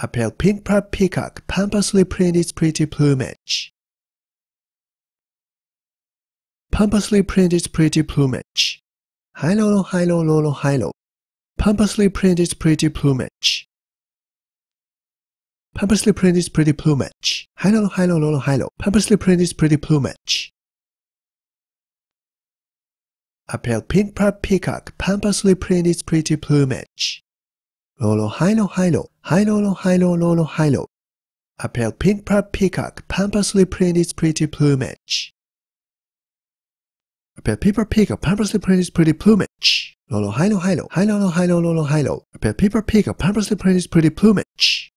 A pale pink proud peacock pompously preened its pretty plumage. Pompously preened its pretty plumage. Hi lo lo hi lo lo lo hi lo. Pompously preened its pretty plumage. Pompously preened its pretty plumage. Hi lo hi lo lo lo hi lo. Pompously preened its pretty plumage. A pale pink proud peacock pompously preened its pretty plumage. Lolo hilo hilo hilo lolo hilo lolo hilo. A pale pink proud peacock pompously preened its pretty plumage. A pale paper peacock pompously preened its pretty plumage. Lolo hilo hilo hilo lolo hilo lolo hilo. A pale paper peacock pompously preened its pretty plumage.